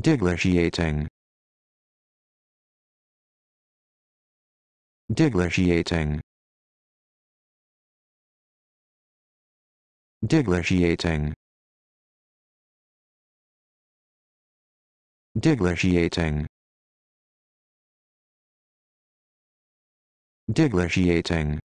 Deglutiating. Deglutiating. Deglutiating. Deglutiating. Deglutiating.